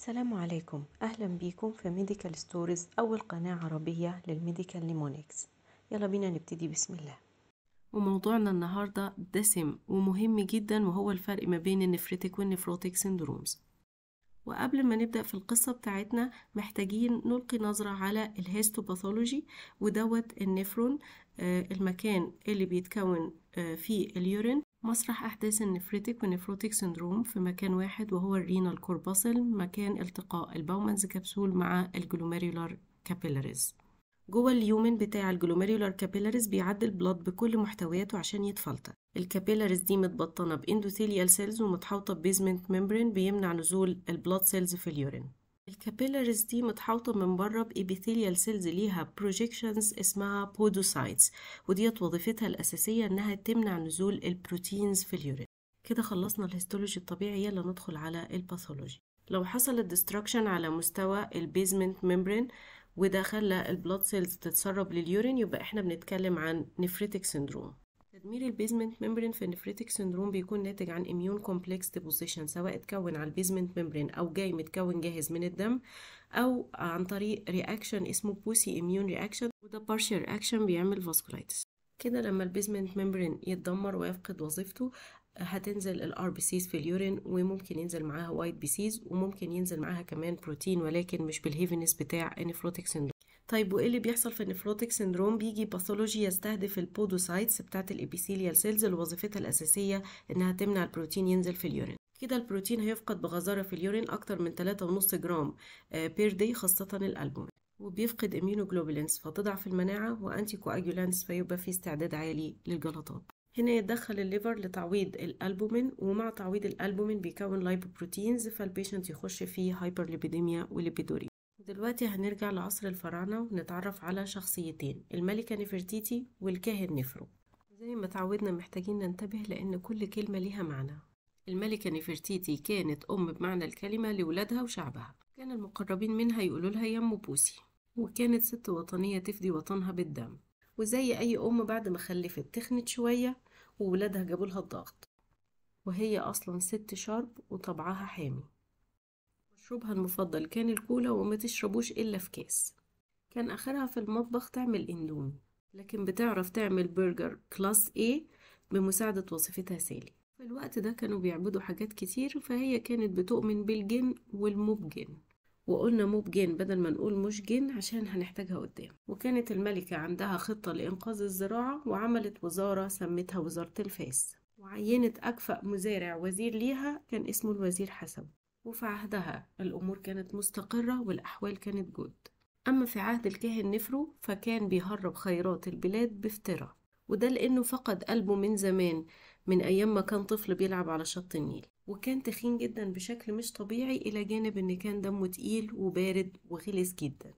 السلام عليكم اهلا بيكم في ميديكال ستوريز اول قناه عربيه للميديكال ليمونيكس يلا بينا نبتدي بسم الله وموضوعنا النهارده دسم ومهم جدا وهو الفرق ما بين النفريتك والنفروتك سندرومز وقبل ما نبدأ في القصة بتاعتنا محتاجين نلقي نظرة على الهيستوباثولوجي ودوت النفرون آه، المكان اللي بيتكون آه، فيه اليورين مسرح أحداث النفريتك والنفروتيك سندروم في مكان واحد وهو الرينال كورباسل مكان التقاء الباومنز كبسول مع الجلوميريولار كابيلاريز جوه اليومن بتاع الجلوميريولار كابيلاريز بيعدي البلط بكل محتوياته عشان يتفلتر الكابيلاريز دي متبطنه باندوثيليال سيلز ومتحوطه ببيزمنت ميمبرين بيمنع نزول البلط سيلز في اليورين الكابيلاريز دي متحوطة من بره بإبيثيليال سيلز ليها بروجيكشنز اسمها بودوسايتس وديت وظيفتها الأساسية إنها تمنع نزول البروتينز في اليورين كده خلصنا الهيستولوجي الطبيعي يلا ندخل على الباثولوجي لو حصل الدستركشن على مستوى البيزمنت ميمبرين وده خلى البلاد سيلز تتسرب لليورين يبقى احنا بنتكلم عن نيفريتيك سيندروم تدمير البيزمنت ممبرين في النفريتك سندروم بيكون ناتج عن اميون كومبلكس ديبوزيشن سواء اتكون على البيزمنت ممبرين او جاي متكون جاهز من الدم او عن طريق رياكشن اسمه بوسي اميون رياكشن وده بارشال رياكشن بيعمل فاسكولايتس كده لما البيزمنت ممبرين يتدمر ويفقد وظيفته هتنزل الار بي سيز في اليورين وممكن ينزل معاها وايت بي سيز وممكن ينزل معاها كمان بروتين ولكن مش بالهيفنس بتاع انفروتيك سندروم طيب وايه اللي بيحصل في النفروتيك سندروم بيجي باثولوجي يستهدف البودوسايتس بتاعه الابيثيليال سيلز اللي وظيفتها الاساسيه انها تمنع البروتين ينزل في اليورين كده البروتين هيفقد بغزارة في اليورين أكتر من 3.5 جرام بير آه، دي خاصة الألبومين وبيفقد إميونوجلوبولينز فتضعف المناعة وأنتي كواجولانس فيبقى في استعداد عالي للجلطات هنا يتدخل الليفر لتعويض الألبومين ومع تعويض الألبومين بيكون لايبوبروتينز فالبيشنت يخش في هايبرليبيديميا وليبيدوريا دلوقتي هنرجع لعصر الفراعنة ونتعرف على شخصيتين الملكة نفرتيتي والكاهن نفرو زي ما تعودنا محتاجين ننتبه لأن كل كلمة ليها معنى الملكة نفرتيتي كانت أم بمعنى الكلمة لولادها وشعبها كان المقربين منها يقولوا لها يم بوسي وكانت ست وطنية تفدي وطنها بالدم وزي أي أم بعد ما خلفت تخنت شوية وولادها جابولها الضغط وهي أصلا ست شرب وطبعها حامي مشروبها المفضل كان الكولا وما تشربوش إلا في كاس كان آخرها في المطبخ تعمل إندومي لكن بتعرف تعمل برجر كلاس A بمساعدة وصفتها سالي في الوقت ده كانوا بيعبدوا حاجات كتير فهي كانت بتؤمن بالجن والمبجن وقلنا موب جن بدل ما نقول مش جن عشان هنحتاجها قدام وكانت الملكة عندها خطة لإنقاذ الزراعة وعملت وزارة سمتها وزارة الفاس وعينت أكفأ مزارع وزير ليها كان اسمه الوزير حسب وفي عهدها الأمور كانت مستقرة والأحوال كانت جود أما في عهد الكاهن نفرو فكان بيهرب خيرات البلاد بافتراء وده لأنه فقد قلبه من زمان من أيام ما كان طفل بيلعب على شط النيل وكان تخين جدا بشكل مش طبيعي إلى جانب إن كان دمه تقيل وبارد وغلس جدا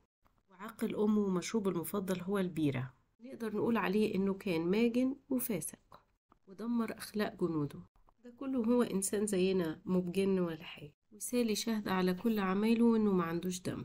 وعقل أمه ومشروبه المفضل هو البيرة نقدر نقول عليه إنه كان ماجن وفاسق ودمر أخلاق جنوده ده كله هو إنسان زينا مبجن ولا حاجة وسالي شهد على كل عمايله وإنه ما عندوش دم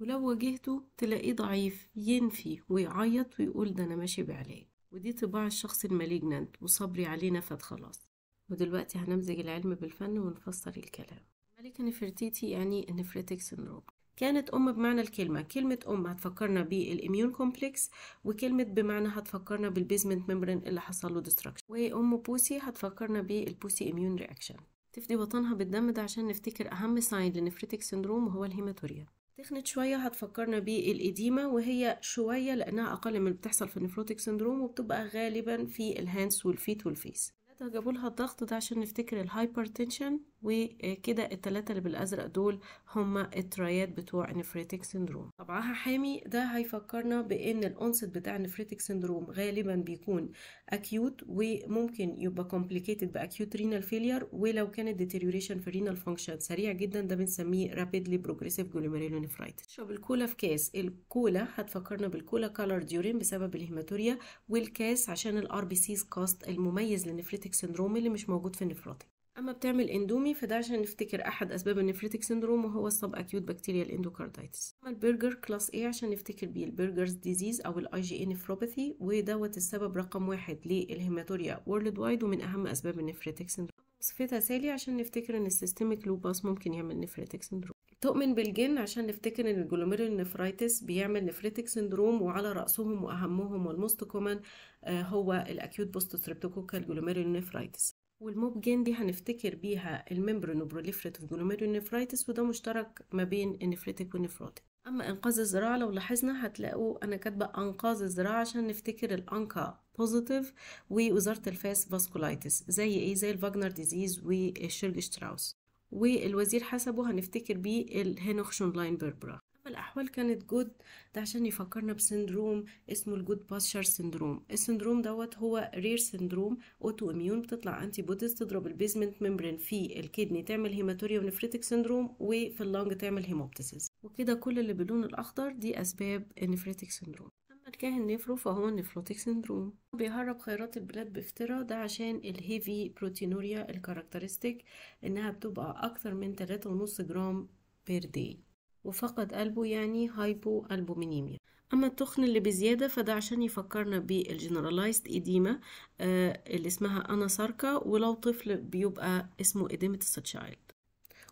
ولو واجهته تلاقيه ضعيف ينفي ويعيط ويقول ده أنا ماشي بعلاج ودي طباع الشخص المالجنانت وصبري عليه نفد خلاص ودلوقتي هنمزج العلم بالفن ونفسر الكلام ملكة نفرتيتي يعني نفرتك سندروم كانت أم بمعنى الكلمة كلمة أم هتفكرنا بالإميون كومبلكس وكلمة بمعنى هتفكرنا بالبيزمنت ميمبرين اللي حصل له ديستراكشن وأم بوسي هتفكرنا بالبوسي إميون رياكشن تفدي بطنها بالدم ده عشان نفتكر أهم ساين لنفريتك سندروم وهو الهيماتوريا تخنت شوية هتفكرنا بالإديمة وهي شوية لأنها أقل من اللي بتحصل في النفروتيك سندروم وبتبقى غالبا في الهانس والفيت والفيس جابوا لها الضغط ده عشان نفتكر الهايبرتنشن وكده التلاتة اللي بالأزرق دول هما الترايات بتوع نفريتك سندروم طبعا حامي ده هيفكرنا بأن الأنصت بتاع نفريتك سندروم غالبا بيكون أكيوت وممكن يبقى complicated بأكيوت رينال فيلير ولو كانت deterioration في رينال فانكشن سريع جدا ده بنسميه رابيدلي بروجريسيف glomerulonephritis نشرب الكولا في كاس الكولا هتفكرنا بالكولا كالر ديورين بسبب الهيماتوريا والكاس عشان الار بي سيز كاست المميز لنفريتك سندروم اللي مش موجود في النفراتك اما بتعمل اندومي فده عشان نفتكر احد اسباب النفريتك سيندروم وهو السب اكيوت بكتيريال اندوكاردايتس اما البرجر كلاس A عشان نفتكر بيه البرجرز ديزيز او الاي جي اي نفروباثي ودوت السبب رقم واحد للهيماتوريا وورلد وايد ومن اهم اسباب النفريتك سيندروم صفتها سالي عشان نفتكر ان السيستميك لوباس ممكن يعمل نفريتك سيندروم تؤمن بالجن عشان نفتكر ان نفرايتس بيعمل نفريتك سندروم وعلى راسهم واهمهم والموست كومن آه، هو الاكيوت بوست ستريبتوكوكال نفرايتس والموب جين دي هنفتكر بيها الممبرانوبروليفريتيف جلوميرونيفرايتس وده مشترك ما بين النفريتك والنفروتك اما انقاذ الذراع لو لاحظنا هتلاقوا انا كاتبه انقاذ الذراع عشان نفتكر الانكا بوزيتيف ووزاره الفاس فاسكولايتس زي ايه زي الفاجنر ديزيز والشيرج شتراوس والوزير حسبه هنفتكر بيه الهينوخشون لاين بيربرا الأحوال كانت جود ده عشان يفكرنا بسندروم اسمه الجود باستشر سندروم السندروم دوت هو رير سندروم أوتو إميون بتطلع أنتي بوديز تضرب البيزمنت ممبرين في الكدني تعمل هيماتوريا ونفريتك سندروم وفي اللنج تعمل هيموبتسيس وكده كل اللي باللون الأخضر دي أسباب النفريتك سندروم الكاهن النفرو فهو النفروتيك سندروم بيهرب خيرات البلاد بافتراء ده عشان الهيفي بروتينوريا الكاركترستيك انها بتبقى اكتر من 3.5 جرام بير دي وفقد قلبه يعني هايبو ألبومينيميا أما التخن اللي بزيادة فده عشان يفكرنا بالجنراليزد إديمة اللي اسمها أناساركا ولو طفل بيبقى اسمه إديمة الساتشايلد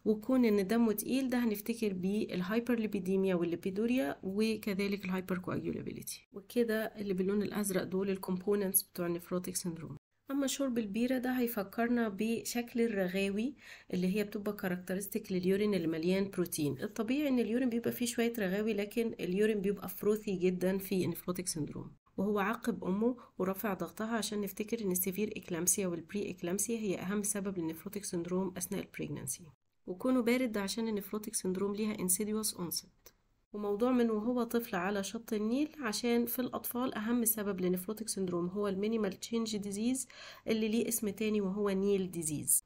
وكون ان دمه تقيل ده هنفتكر بيه الهايبرليبيديميا والليبيدوريا وكذلك الهايبركواجولابيليتي وكده اللي باللون الازرق دول الكومبوننتس بتوع النفروتيك سندروم اما شرب البيره ده هيفكرنا بشكل الرغاوي اللي هي بتبقى كاركترستيك لليورين اللي مليان بروتين الطبيعي ان اليورين بيبقى فيه شويه رغاوي لكن اليورين بيبقى فروثي جدا في انفلوتيك سندروم وهو عقب امه ورفع ضغطها عشان نفتكر ان السيفير اكلامسيا والبري اكلامسيا هي اهم سبب للنفروتيك سندروم اثناء البريجنانسي وكونه بارد ده عشان النفروتيك سندروم ليها انسيديوس اونست وموضوع من وهو طفل على شط النيل عشان في الأطفال أهم سبب لنفروتك سندروم هو المينيمال تشينج ديزيز اللي ليه اسم تاني وهو نيل ديزيز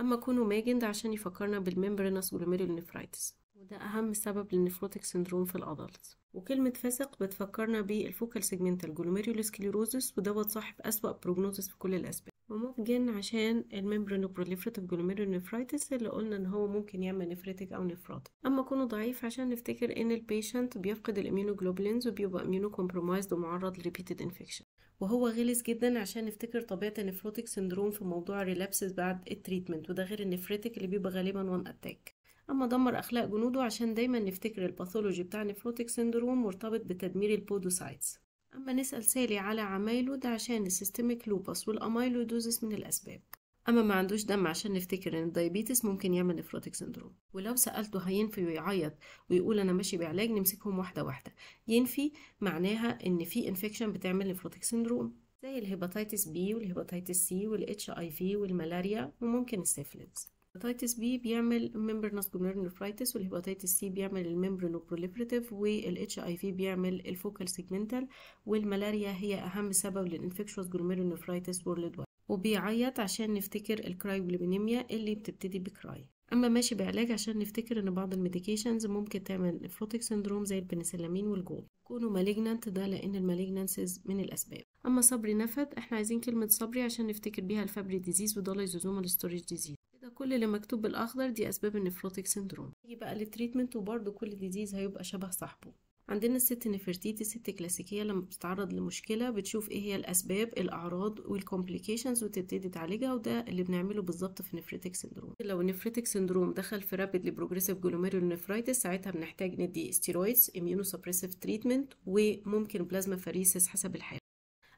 أما كونو ماجند عشان يفكرنا بالممبرينس جلوميرولنفرايتس وده أهم سبب لنفروتك سندروم في الأدلت وكلمة فسق بتفكرنا بالفوكال سيجمنتال جلوميرولوسكليروزس ودوت صاحب أسوأ بروجنوزس في كل الأسباب وممكن عشان الممبرانو بروليفريتيف جلوميرونيفرايتس اللي قلنا ان هو ممكن يعمل نفريتك او نفراط اما كونه ضعيف عشان نفتكر ان البيشنت بيفقد الاميونوجلوبولينز وبيبقى اميونو كومبرومايزد ومعرض لريبيتد انفكشن وهو غلس جدا عشان نفتكر طبيعة النفروتيك سندروم في موضوع الريلابسز بعد التريتمنت وده غير النفريتك اللي بيبقى غالبا وان اتاك اما دمر اخلاق جنوده عشان دايما نفتكر الباثولوجي بتاع نفروتيك سندروم مرتبط بتدمير البودوسايتس أما نسأل سالي على عمايله ده عشان السيستميك لوبس والأمايلودوزس من الأسباب أما ما عندوش دم عشان نفتكر إن الدايبيتس ممكن يعمل نفروتك سندروم ولو سألته هينفي ويعيط ويقول أنا ماشي بعلاج نمسكهم واحدة واحدة ينفي معناها إن في انفكشن بتعمل نفروتك سندروم زي الهيباتيتس بي والهيباتيتس سي والاتش اي في والملاريا وممكن السيفلز الهباتيتس بي بيعمل membranous glomerulonephritis والهباتيتس سي بيعمل الممبرانوبروليفريتيف والاتش اي في بيعمل الفوكال سيجمنتال والملاريا هي اهم سبب للانفكشوس glomerulonephritis وورلد وايد وبيعيط عشان نفتكر الكرايبوليمينيميا اللي بتبتدي بكراي اما ماشي بعلاج عشان نفتكر ان بعض الميديكيشنز ممكن تعمل نفروتيك سندروم زي البنسلامين والجول يكونوا مالجنانت ده لان المالجنانسز من الاسباب اما صبري نفد احنا عايزين كلمه صبري عشان نفتكر بيها الفابري ديزيز ودولايزوزومال ستوريج ديزيز كل اللي مكتوب بالاخضر دي اسباب النفروتيك سندروم نيجي بقى للتريتمنت وبرده كل ديزيز هيبقى شبه صاحبه عندنا الست نفرتيتي ست كلاسيكية لما بتتعرض لمشكلة بتشوف ايه هي الأسباب الأعراض والكومبليكيشنز وتبتدي تعالجها وده اللي بنعمله بالظبط في نفرتيك سندروم لو النفرتيك سندروم دخل في رابيدلي بروجريسيف جلوميرولونيفرايتس ساعتها بنحتاج ندي ستيرويدز اميونو سبريسيف تريتمنت وممكن بلازما فريسس حسب الحالة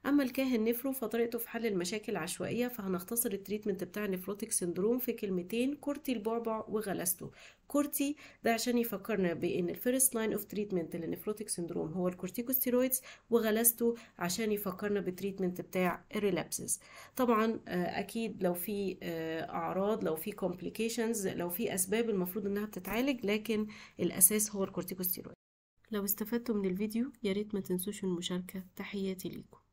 أما الكاهن نفرو فطريقته في حل المشاكل عشوائية فهنختصر التريتمنت بتاع النفروتيك سندروم في كلمتين كورتي البعبع وغلسته كورتي ده عشان يفكرنا بان الفيرست لاين اوف تريتمنت للنفروتيك سندروم هو الكورتيكوستيرويدز وغلسته عشان يفكرنا بالتريتمنت بتاع الريلابسز طبعا آه، اكيد لو في آه، اعراض لو في كومبليكيشنز لو في اسباب المفروض انها بتتعالج لكن الاساس هو الكورتيكوستيرويد لو استفدتوا من الفيديو يا ريت ما تنسوش المشاركه تحياتي ليكم